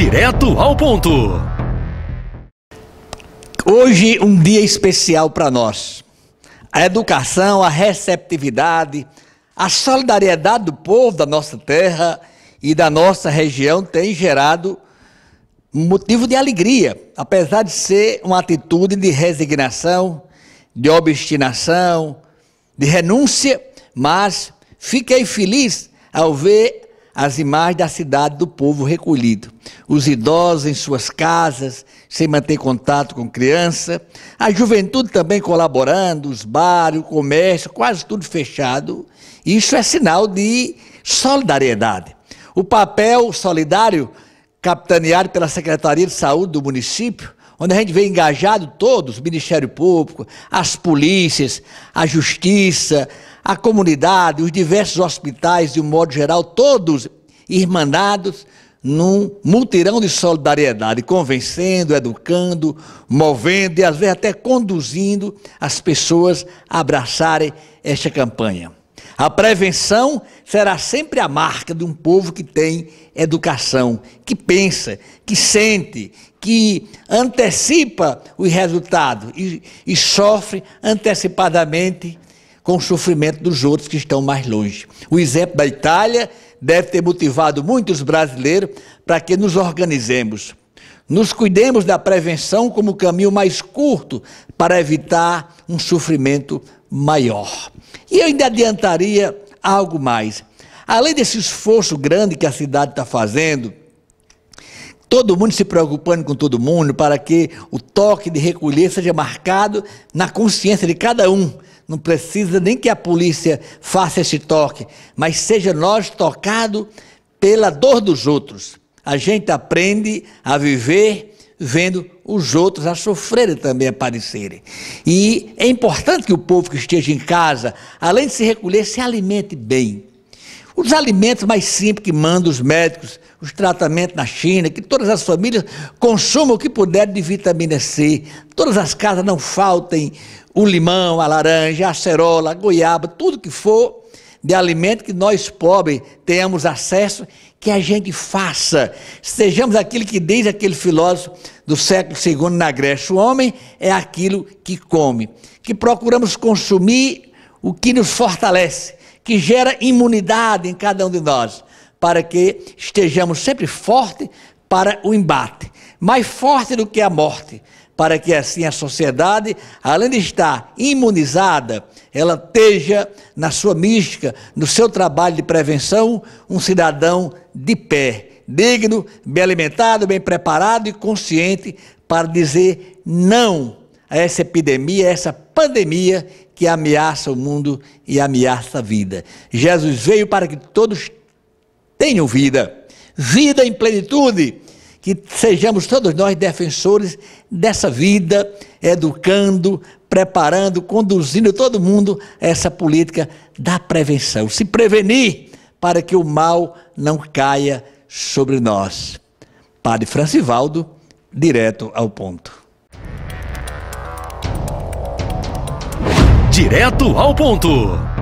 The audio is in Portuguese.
Direto ao ponto. Hoje um dia especial para nós. A educação, a receptividade, a solidariedade do povo da nossa terra e da nossa região tem gerado motivo de alegria, apesar de ser uma atitude de resignação, de obstinação, de renúncia, mas fiquei feliz ao ver as imagens da cidade do povo recolhido. Os idosos em suas casas, sem manter contato com criança. A juventude também colaborando, os bares, o comércio, quase tudo fechado. Isso é sinal de solidariedade. O papel solidário, capitaneado pela Secretaria de Saúde do município, onde a gente vê engajado todos, o Ministério Público, as polícias, a justiça, a comunidade, os diversos hospitais, de um modo geral, todos irmanados num multirão de solidariedade, convencendo, educando, movendo e às vezes até conduzindo as pessoas a abraçarem esta campanha. A prevenção será sempre a marca de um povo que tem educação, que pensa, que sente, que antecipa os resultados e, e sofre antecipadamente com o sofrimento dos outros que estão mais longe. O exemplo da Itália deve ter motivado muitos brasileiros para que nos organizemos. Nos cuidemos da prevenção como o caminho mais curto para evitar um sofrimento maior. E eu ainda adiantaria algo mais. Além desse esforço grande que a cidade está fazendo, todo mundo se preocupando com todo mundo para que o toque de recolher seja marcado na consciência de cada um não precisa nem que a polícia faça esse toque, mas seja nós tocado pela dor dos outros. A gente aprende a viver vendo os outros a sofrerem também, a padecerem. E é importante que o povo que esteja em casa, além de se recolher, se alimente bem. Os alimentos mais simples que mandam os médicos, os tratamentos na China, que todas as famílias consumam o que puder de vitamina C. Todas as casas não faltem o limão, a laranja, a acerola, a goiaba, tudo que for de alimento que nós pobres tenhamos acesso, que a gente faça. Sejamos aquilo que diz aquele filósofo do século II na Grécia: o homem é aquilo que come. Que procuramos consumir o que nos fortalece que gera imunidade em cada um de nós, para que estejamos sempre fortes para o embate, mais forte do que a morte, para que assim a sociedade, além de estar imunizada, ela esteja na sua mística, no seu trabalho de prevenção, um cidadão de pé, digno, bem alimentado, bem preparado e consciente para dizer não a essa epidemia, a essa pandemia que ameaça o mundo e ameaça a vida. Jesus veio para que todos tenham vida, vida em plenitude, que sejamos todos nós defensores dessa vida, educando, preparando, conduzindo todo mundo a essa política da prevenção. Se prevenir para que o mal não caia sobre nós. Padre Francivaldo, direto ao ponto. Direto ao ponto.